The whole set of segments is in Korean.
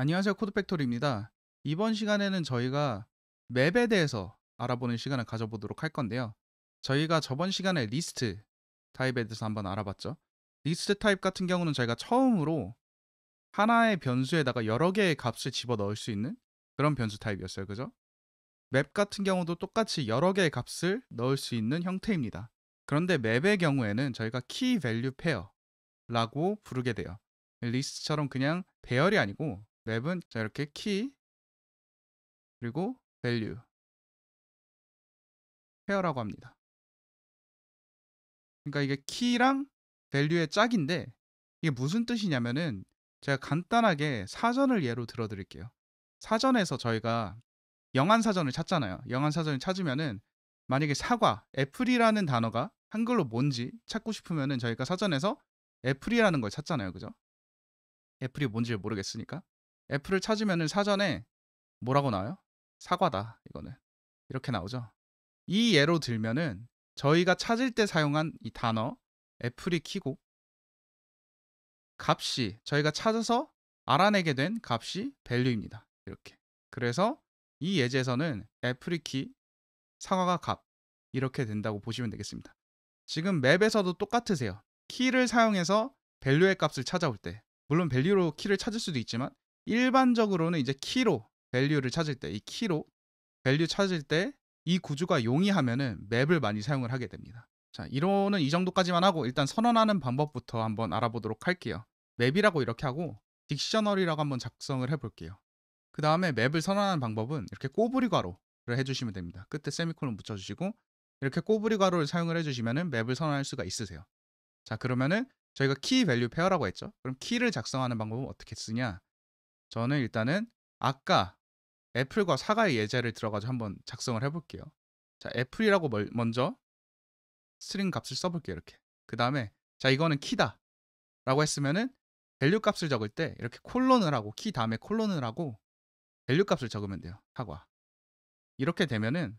안녕하세요 코드팩토리입니다. 이번 시간에는 저희가 맵에 대해서 알아보는 시간을 가져보도록 할 건데요. 저희가 저번 시간에 리스트 타입에 대해서 한번 알아봤죠. 리스트 타입 같은 경우는 저희가 처음으로 하나의 변수에다가 여러 개의 값을 집어넣을 수 있는 그런 변수 타입이었어요. 그죠? 맵 같은 경우도 똑같이 여러 개의 값을 넣을 수 있는 형태입니다. 그런데 맵의 경우에는 저희가 key value pair라고 부르게 돼요. 리스트처럼 그냥 배열이 아니고 랩은자 이렇게 키 그리고 value 페어라고 합니다. 그러니까 이게 키랑 value의 짝인데 이게 무슨 뜻이냐면은 제가 간단하게 사전을 예로 들어드릴게요. 사전에서 저희가 영안 사전을 찾잖아요. 영안 사전을 찾으면은 만약에 사과, 애플이라는 단어가 한글로 뭔지 찾고 싶으면은 저희가 사전에서 애플이라는 걸 찾잖아요. 그죠? 애플이 뭔지 모르겠으니까. 애플을 찾으면 사전에 뭐라고 나와요? 사과다 이거는 이렇게 나오죠. 이 예로 들면은 저희가 찾을 때 사용한 이 단어 애플이 키고 값이 저희가 찾아서 알아내게 된 값이 v 류입니다 이렇게. 그래서 이 예제에서는 애플이 키사과가값 이렇게 된다고 보시면 되겠습니다. 지금 맵에서도 똑같으세요. 키를 사용해서 v 류의 값을 찾아올 때 물론 v 류로 키를 찾을 수도 있지만 일반적으로는 이제 키로 밸류를 찾을 때 이 키로 밸류 찾을 때 이 구조가 용이하면은 맵을 많이 사용을 하게 됩니다. 자, 이론은 이 정도까지만 하고 일단 선언하는 방법부터 한번 알아보도록 할게요. 맵이라고 이렇게 하고 딕셔너리라고 한번 작성을 해볼게요. 그 다음에 맵을 선언하는 방법은 이렇게 꼬부리 괄호를 해주시면 됩니다. 끝에 세미콜론 붙여주시고 이렇게 꼬부리 괄호를 사용을 해주시면 은 맵을 선언할 수가 있으세요. 자 그러면은 저희가 키 밸류 페어라고 했죠. 그럼 키를 작성하는 방법은 어떻게 쓰냐? 저는 일단은 아까 애플과 사과의 예제를 들어가서 한번 작성을 해볼게요. 자, 애플이라고 먼저 스트링 값을 써볼게요. 이렇게. 그 다음에 자 이거는 키다 라고 했으면은 밸류 값을 적을 때 이렇게 콜론을 하고 키 다음에 콜론을 하고 밸류 값을 적으면 돼요. 사과. 이렇게 되면은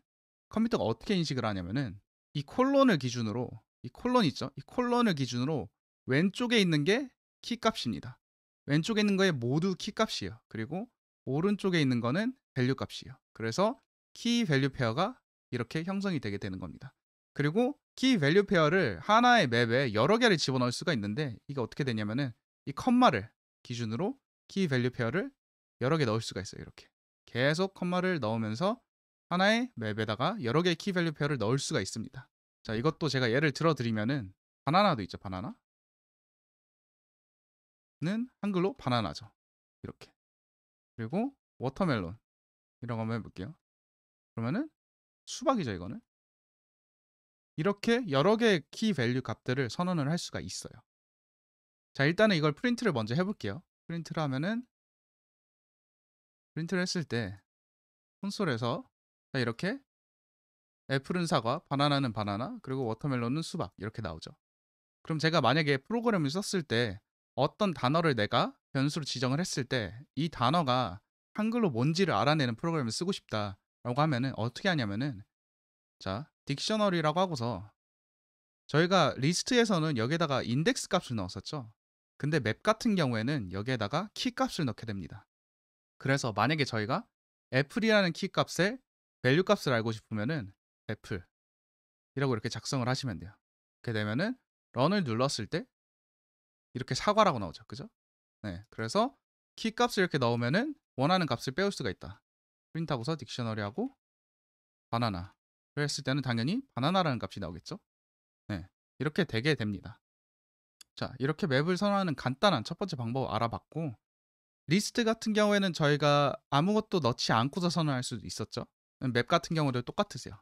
컴퓨터가 어떻게 인식을 하냐면은 이 콜론을 기준으로 이 콜론 있죠? 이 콜론을 기준으로 왼쪽에 있는 게 키 값입니다. 왼쪽에 있는 거에 모두 키 값이요. 그리고 오른쪽에 있는 거는 밸류 값이요. 그래서 키 밸류 페어가 이렇게 형성이 되게 되는 겁니다. 그리고 키 밸류 페어를 하나의 맵에 여러 개를 집어넣을 수가 있는데 이게 어떻게 되냐면은 이 컴마를 기준으로 키 밸류 페어를 여러 개 넣을 수가 있어요. 이렇게 계속 컴마를 넣으면서 하나의 맵에다가 여러 개의 키 밸류 페어를 넣을 수가 있습니다. 자, 이것도 제가 예를 들어 드리면은 바나나도 있죠, 바나나. 는 한글로 바나나죠. 이렇게. 그리고 워터멜론 이라고 한번 해볼게요. 그러면은 수박이죠 이거는. 이렇게 여러 개의 키 밸류 값들을 선언을 할 수가 있어요. 자 일단은 이걸 프린트를 먼저 해볼게요. 프린트를 하면은 프린트를 했을 때 콘솔에서 이렇게 애플은 사과, 바나나는 바나나, 그리고 워터멜론은 수박 이렇게 나오죠. 그럼 제가 만약에 프로그램을 썼을 때 어떤 단어를 내가 변수로 지정을 했을 때 이 단어가 한글로 뭔지를 알아내는 프로그램을 쓰고 싶다라고 하면은 어떻게 하냐면은 자 딕셔너리라고 하고서 저희가 리스트에서는 여기에다가 인덱스 값을 넣었었죠. 근데 맵 같은 경우에는 여기에다가 키 값을 넣게 됩니다. 그래서 만약에 저희가 애플이라는 키 값에 밸류 값을 알고 싶으면은 애플이라고 이렇게 작성을 하시면 돼요. 이렇게 되면은 런을 눌렀을 때 이렇게 사과라고 나오죠. 그죠? 네. 그래서 키 값을 이렇게 넣으면은 원하는 값을 빼올 수가 있다. 프린트하고서 딕셔너리하고 바나나그랬을 때는 당연히 바나나라는 값이 나오겠죠. 네. 이렇게 되게 됩니다. 자, 이렇게 맵을 선호하는 간단한 첫 번째 방법 알아봤고 리스트 같은 경우에는 저희가 아무것도 넣지 않고서 선호할 수도 있었죠. 맵 같은 경우도 똑같으세요.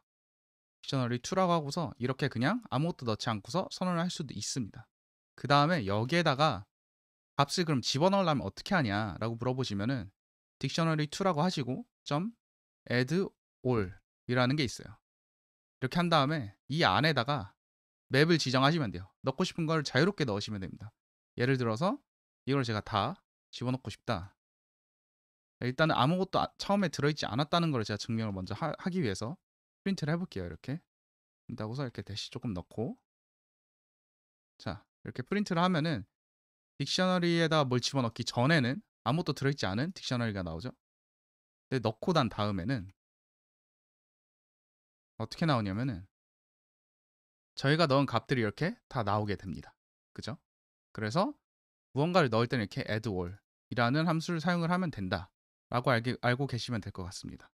딕셔너리 2라고 하고서 이렇게 그냥 아무것도 넣지 않고서 선언을 할 수도 있습니다. 그 다음에 여기에다가 값을 그럼 집어넣으려면 어떻게 하냐라고 물어보시면은 d i i c t o n a r y 2라고 하시고 점 add all 이라는 게 있어요. 이렇게 한 다음에 이 안에다가 맵을 지정하시면 돼요. 넣고 싶은 걸 자유롭게 넣으시면 됩니다. 예를 들어서 이걸 제가 다 집어넣고 싶다. 일단은 아무것도 아, 처음에 들어있지 않았다는 걸 제가 증명을 먼저 하, 기 위해서 프린트를 해볼게요. 이렇게. 한다고서 해 이렇게 대시 조금 넣고 이렇게 프린트를 하면은 딕셔너리에다 뭘 집어넣기 전에는 아무것도 들어있지 않은 딕셔너리가 나오죠. 근데 넣고 난 다음에는 어떻게 나오냐면은 저희가 넣은 값들이 이렇게 다 나오게 됩니다. 그죠? 그래서 무언가를 넣을 때는 이렇게 add all 이라는 함수를 사용을 하면 된다 라고 알기, 알고 계시면 될 것 같습니다.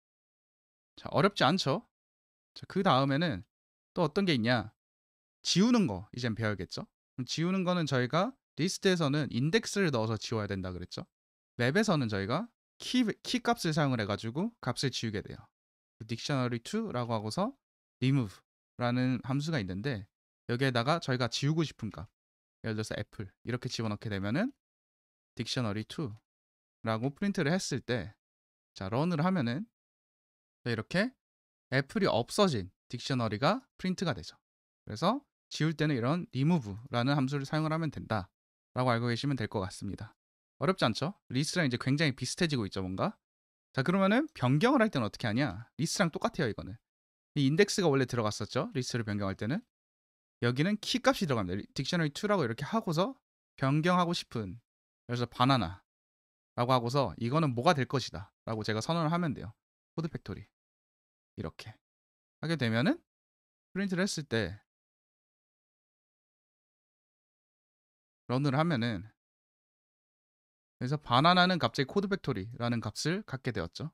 자, 어렵지 않죠? 자, 그 다음에는 또 어떤 게 있냐? 지우는 거 이젠 배워야겠죠? 지우는 거는 저희가 리스트에서는 인덱스를 넣어서 지워야 된다 그랬죠. 맵에서는 저희가 키, 키 값을 사용을 해가지고 값을 지우게 돼요. 그 dictionary t 라고 하고서 remove라는 함수가 있는데 여기에다가 저희가 지우고 싶은 값 예를 들어서 애플 이렇게 집어넣게 되면은 dictionary t 라고 프린트를 했을 때자 런을 하면은 이렇게 애플이 없어진 딕셔너리가 프린트가 되죠. 그래서 지울 때는 이런 remove라는 함수를 사용을 하면 된다라고 알고 계시면 될 것 같습니다. 어렵지 않죠? 리스트랑 이제 굉장히 비슷해지고 있죠, 뭔가. 자, 그러면은 변경을 할 때는 어떻게 하냐? 리스트랑 똑같아요, 이거는. 이 인덱스가 원래 들어갔었죠? 리스트를 변경할 때는. 여기는 키 값이 들어갑니다. 딕셔너리 2라고 이렇게 하고서 변경하고 싶은 그래서 바나나 라고 하고서 이거는 뭐가 될 것이다 라고 제가 선언을 하면 돼요. 코드 팩토리 이렇게 하게 되면은 프린트를 했을 때 런을 하면은 그래서 바나나는 갑자기 코드 팩토리라는 값을 갖게 되었죠.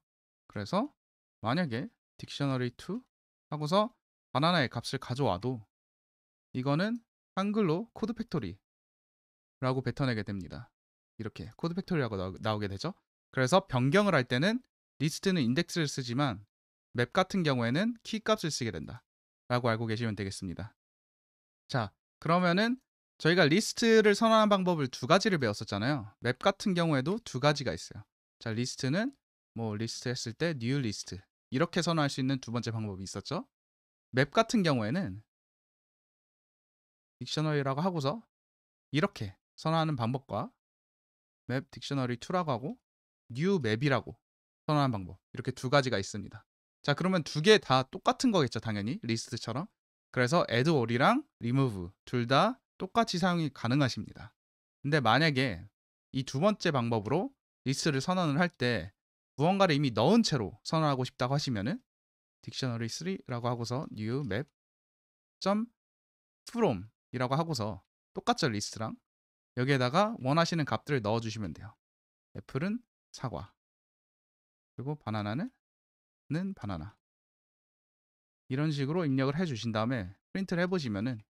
그래서 만약에 딕셔너리 2 하고서 바나나의 값을 가져와도 이거는 한글로 코드 팩토리라고 뱉어내게 됩니다. 이렇게 코드 팩토리라고 나오게 되죠. 그래서 변경을 할 때는 리스트는 인덱스를 쓰지만 맵 같은 경우에는 키 값을 쓰게 된다. 라고 알고 계시면 되겠습니다. 자, 그러면은 저희가 리스트를 선언하는 방법을 두 가지를 배웠었잖아요. 맵 같은 경우에도 두 가지가 있어요. 자, 리스트는 뭐 리스트 했을 때 new 리스트 이렇게 선언할 수 있는 두 번째 방법이 있었죠. 맵 같은 경우에는 딕셔너리라고 하고서 이렇게 선언하는 방법과 맵 딕셔너리 2라고 하고 new 맵이라고 선언하는 방법 이렇게 두 가지가 있습니다. 자, 그러면 두 개 다 똑같은 거겠죠, 당연히 리스트처럼. 그래서 add all이랑 remove 둘다 똑같이 사용이 가능하십니다. 근데 만약에 이 두 번째 방법으로 리스트를 선언을 할 때 무언가를 이미 넣은 채로 선언하고 싶다고 하시면은 d i i c t o n a r y 3라고 하고서 new map from 이라고 하고서 똑같죠 리스트랑 여기에다가 원하시는 값들을 넣어 주시면 돼요. 애플은 사과 그리고 바나나는 는 바나나 이런 식으로 입력을 해 주신 다음에 프린트를 해 보시면은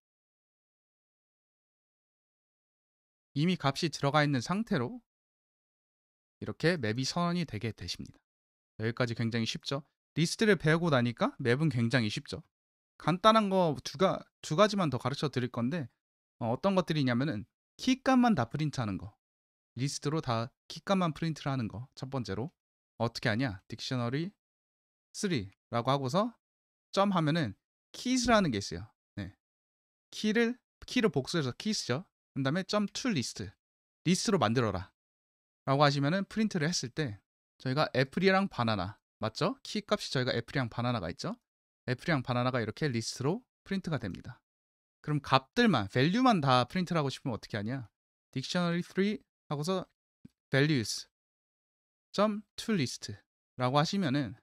이미 값이 들어가 있는 상태로 이렇게 맵이 선언이 되게 되십니다. 여기까지 굉장히 쉽죠. 리스트를 배우고 나니까 맵은 굉장히 쉽죠. 간단한 거 두 가, 두 가지만 더 가르쳐 드릴 건데 어, 떤 것들이냐면은 키값만 다 프린트하는 거. 리스트로 다 키값만 프린트를 하는 거. 첫 번째로 어떻게 하냐? 딕셔너리 3라고 하고서 점 하면은 키스라는 게 있어요. 네. 키를 키를 복수해서 키스죠. 그 다음에 점 o 리스트 리스트로 만들어라 라고 하시면은 프린트를 했을 때 저희가 애플이랑 바나나 맞죠? 키 값이 저희가 애플이랑 바나나가 있죠? 애플이랑 바나나가 이렇게 리스트로 프린트가 됩니다. 그럼 값들만, value만 다 프린트를 하고 싶으면 어떻게 하냐? dictionary 3 하고서 values to list라고 하시면은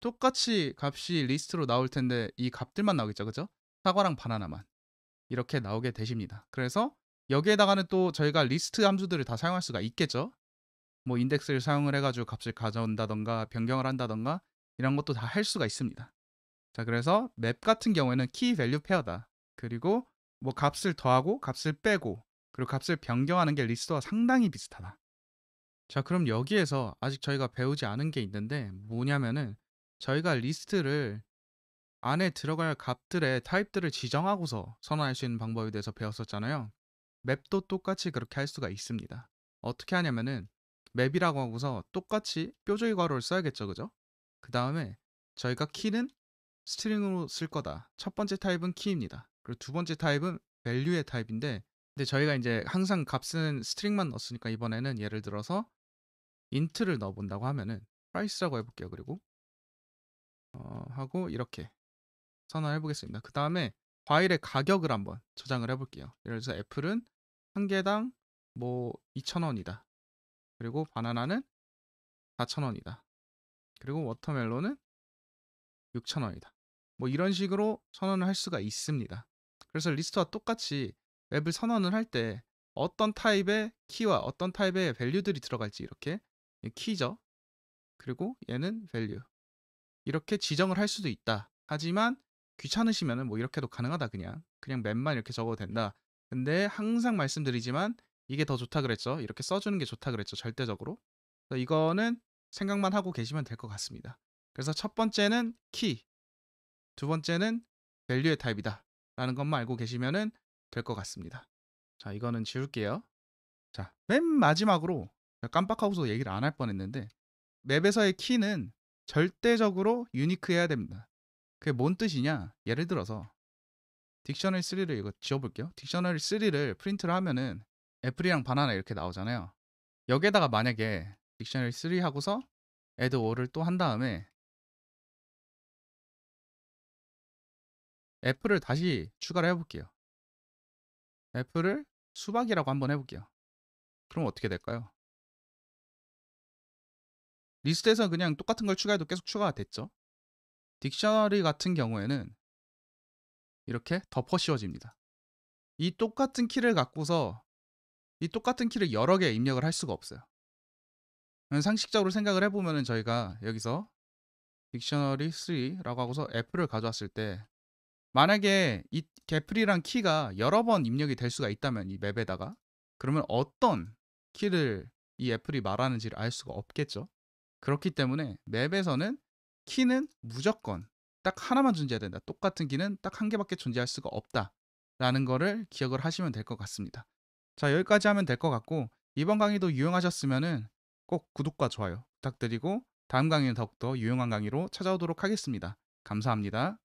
똑같이 값이 리스트로 나올 텐데 이 값들만 나오겠죠, 그죠? 사과랑 바나나만. 이렇게 나오게 되십니다. 그래서 여기에다가는 또 저희가 리스트 함수들을 다 사용할 수가 있겠죠. 뭐 인덱스를 사용을 해가지고 값을 가져온다던가 변경을 한다던가 이런 것도 다 할 수가 있습니다. 자 그래서 맵 같은 경우에는 키 e y value 페어다. 그리고 뭐 값을 더하고 값을 빼고 그리고 값을 변경하는 게 리스트와 상당히 비슷하다. 자 그럼 여기에서 아직 저희가 배우지 않은 게 있는데 뭐냐면은 저희가 리스트를 안에 들어갈 값들의 타입들을 지정하고서 선언할 수 있는 방법에 대해서 배웠었잖아요. 맵도 똑같이 그렇게 할 수가 있습니다. 어떻게 하냐면은 맵이라고 하고서 똑같이 뾰족이 괄호를 써야겠죠, 그죠? 그 다음에 저희가 키는 스트링으로 쓸 거다. 첫 번째 타입은 키입니다. 그리고 두 번째 타입은 value의 타입인데 근데 저희가 이제 항상 값은 스트링만 넣었으니까 이번에는 예를 들어서 인트를 넣어본다고 하면은 price라고 해볼게요. 그리고 어, 하고 이렇게 선언해 보겠습니다. 그 다음에 과일의 가격을 한번 저장을 해볼게요. 예를 들어서 애플은 한 개당 뭐 2,000원이다. 그리고 바나나는 4,000원이다. 그리고 워터멜론은 6,000원이다. 뭐 이런 식으로 선언을 할 수가 있습니다. 그래서 리스트와 똑같이 앱을 선언을 할 때 어떤 타입의 키와 어떤 타입의 밸류들이 들어갈지 이렇게 키죠. 그리고 얘는 밸류. 이렇게 지정을 할 수도 있다. 하지만 귀찮으시면뭐 이렇게도 가능하다 그냥 그냥 맵만 이렇게 적어도 된다 근데 항상 말씀드리지만 이게 더 좋다 그랬죠 이렇게 써주는 게 좋다 그랬죠 절대적으로 이거는 생각만 하고 계시면 될 것 같습니다 그래서 첫 번째는 키 두 번째는 밸류의 타입이다 라는 것만 알고 계시면될 것 같습니다 자 이거는 지울게요 자 맨 마지막으로 깜빡하고서 얘기를 안 할 뻔했는데 맵에서의 키는 절대적으로 유니크해야 됩니다 그게 뭔 뜻이냐? 예를 들어서 딕셔널 3를 이거 지워볼게요. 딕셔널 3를 프린트를 하면은 애플이랑 바나나 이렇게 나오잖아요. 여기에다가 만약에 딕셔널3 하고서 add all을 또 한 다음에 애플을 다시 추가를 해볼게요. 애플을 수박이라고 한번 해볼게요. 그럼 어떻게 될까요? 리스트에서 그냥 똑같은 걸 추가해도 계속 추가가 됐죠. 딕셔너리 같은 경우에는 이렇게 덮어 씌워집니다. 이 똑같은 키를 갖고서 이 똑같은 키를 여러 개 입력을 할 수가 없어요. 음, 상식적으로 생각을 해보면 저희가 여기서 딕셔너리 3라고 하고서 애플을 가져왔을 때 만약에 이 개플이랑 키가 여러 번 입력이 될 수가 있다면 이 맵에다가 그러면 어떤 키를 이 애플이 말하는지를 알 수가 없겠죠. 그렇기 때문에 맵에서는 키는 무조건 딱 하나만 존재해야 된다. 똑같은 키는 딱 한 개밖에 존재할 수가 없다. 라는 거를 기억을 하시면 될 것 같습니다. 자, 여기까지 하면 될 것 같고 이번 강의도 유용하셨으면 꼭 구독과 좋아요 부탁드리고 다음 강의는 더욱더 유용한 강의로 찾아오도록 하겠습니다. 감사합니다.